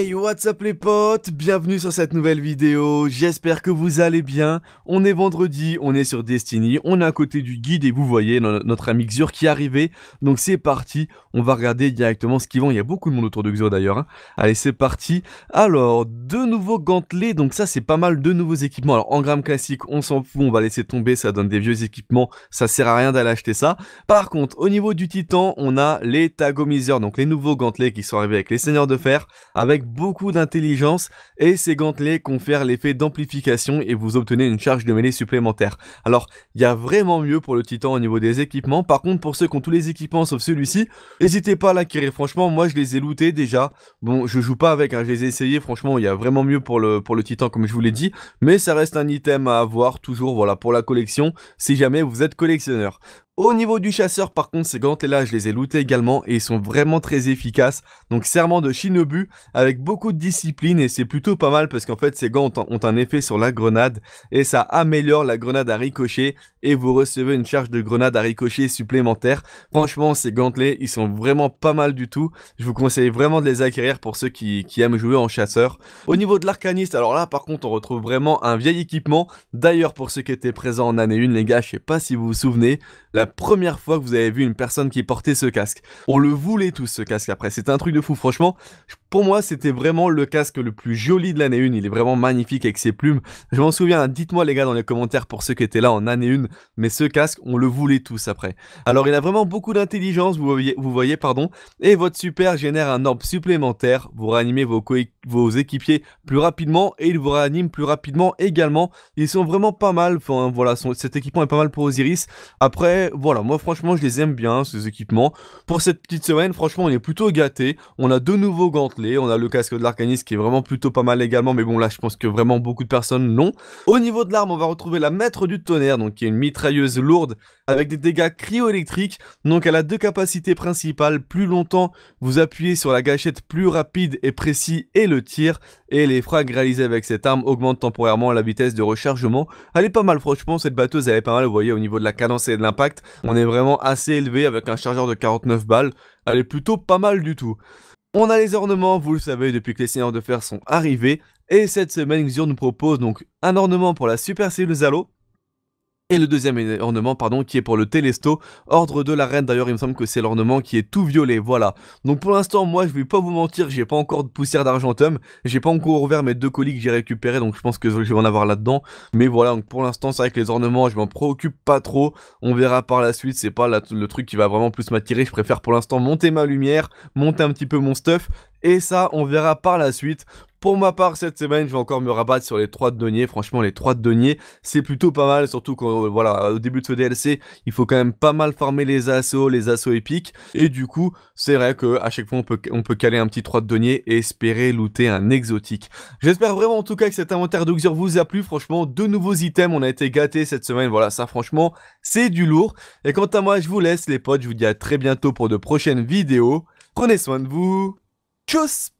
Hey, what's up les potes Bienvenue sur cette nouvelle vidéo, j'espère que vous allez bien. On est vendredi, on est sur Destiny, on est à côté du guide et vous voyez notre ami Xur qui est arrivé. Donc c'est parti, on va regarder directement ce qu'ils vend, il y a beaucoup de monde autour de Xur d'ailleurs. Hein. Allez c'est parti. Alors, deux nouveaux gantelets, donc ça c'est pas mal, de nouveaux équipements. Alors en gramme classique, on s'en fout, on va laisser tomber, ça donne des vieux équipements, ça sert à rien d'aller acheter ça. Par contre, au niveau du titan, on a les tagomiseurs, donc les nouveaux gantelets qui sont arrivés avec les seigneurs de fer, avec beaucoup d'intelligence et ces gantelets confèrent l'effet d'amplification et vous obtenez une charge de mêlée supplémentaire. Alors, il y a vraiment mieux pour le titan au niveau des équipements. Par contre, pour ceux qui ont tous les équipements sauf celui-ci, n'hésitez pas à l'acquérir. Franchement, moi, je les ai lootés déjà. Bon, je joue pas avec, hein, je les ai essayés. Franchement, il y a vraiment mieux pour le, pour le titan, comme je vous l'ai dit. Mais ça reste un item à avoir toujours, voilà, pour la collection, si jamais vous êtes collectionneur. Au niveau du chasseur, par contre, ces gantelets-là, je les ai lootés également et ils sont vraiment très efficaces. Donc, serment de Shinobu avec beaucoup de discipline et c'est plutôt pas mal parce qu'en fait, ces gants ont, un effet sur la grenade et ça améliore la grenade à ricocher et vous recevez une charge de grenade à ricochet supplémentaire. Franchement, ces gantelets, ils sont vraiment pas mal du tout. Je vous conseille vraiment de les acquérir pour ceux qui, aiment jouer en chasseur. Au niveau de l'arcaniste, alors là, par contre, on retrouve vraiment un vieil équipement. D'ailleurs, pour ceux qui étaient présents en année 1, les gars, je sais pas si vous vous souvenez, la première fois que vous avez vu une personne qui portait ce casque. On le voulait tous ce casque après, c'est un truc de fou. Franchement, je pour moi, c'était vraiment le casque le plus joli de l'année 1. Il est vraiment magnifique avec ses plumes. Je m'en souviens, dites-moi les gars dans les commentaires pour ceux qui étaient là en année 1, mais ce casque, on le voulait tous après. Alors il a vraiment beaucoup d'intelligence, vous voyez, pardon, et votre super génère un orbe supplémentaire. Vous réanimez vos, vos équipiers plus rapidement et il vous réanime plus rapidement également. Ils sont vraiment pas mal, voilà, cet équipement est pas mal pour Osiris. Après, voilà, moi franchement, je les aime bien, ces équipements. Pour cette petite semaine, franchement, on est plutôt gâté. On a deux nouveaux gants on a le casque de l'arcaniste qui est vraiment plutôt pas mal également, mais bon là je pense que vraiment beaucoup de personnes l'ont. Au niveau de l'arme, on va retrouver la maître du tonnerre, donc qui est une mitrailleuse lourde avec des dégâts cryoélectriques. Donc elle a deux capacités principales, plus longtemps vous appuyez sur la gâchette plus rapide et précis et le tir, et les frags réalisés avec cette arme augmentent temporairement la vitesse de rechargement. Elle est pas mal franchement, cette batteuse elle est pas mal, vous voyez au niveau de la cadence et de l'impact, on est vraiment assez élevé avec un chargeur de 49 balles, elle est plutôt pas mal du tout. On a les ornements, vous le savez, depuis que les Seigneurs de Fer sont arrivés. Et cette semaine, Xur nous propose donc un ornement pour la Super Cellule Zalo, et le deuxième ornement, pardon, qui est pour le Telesto, Ordre de la Reine. D'ailleurs, il me semble que c'est l'ornement qui est tout violet, voilà. Donc pour l'instant, moi, je vais pas vous mentir, j'ai pas encore de poussière d'argentum. J'ai pas encore ouvert mes deux colis que j'ai récupérés, donc je pense que je vais en avoir là-dedans. Mais voilà, donc pour l'instant, c'est vrai que les ornements, je m'en préoccupe pas trop. On verra par la suite, c'est pas le truc qui va vraiment plus m'attirer. Je préfère pour l'instant monter ma lumière, monter un petit peu mon stuff, et ça, on verra par la suite. Pour ma part, cette semaine, je vais encore me rabattre sur les 3 de deniers. Franchement, les 3 de deniers, c'est plutôt pas mal. Surtout qu'au euh, voilà, au début de ce DLC, il faut quand même pas mal farmer les assauts, les assauts épiques. Et du coup, c'est vrai qu'à chaque fois, on peut, caler un petit 3 de deniers et espérer looter un exotique. J'espère vraiment en tout cas que cet inventaire d'Uxure vous a plu. Franchement, de nouveaux items, on a été gâtés cette semaine. Voilà, ça franchement, c'est du lourd. Et quant à moi, je vous laisse les potes. Je vous dis à très bientôt pour de prochaines vidéos. Prenez soin de vous. Tchuss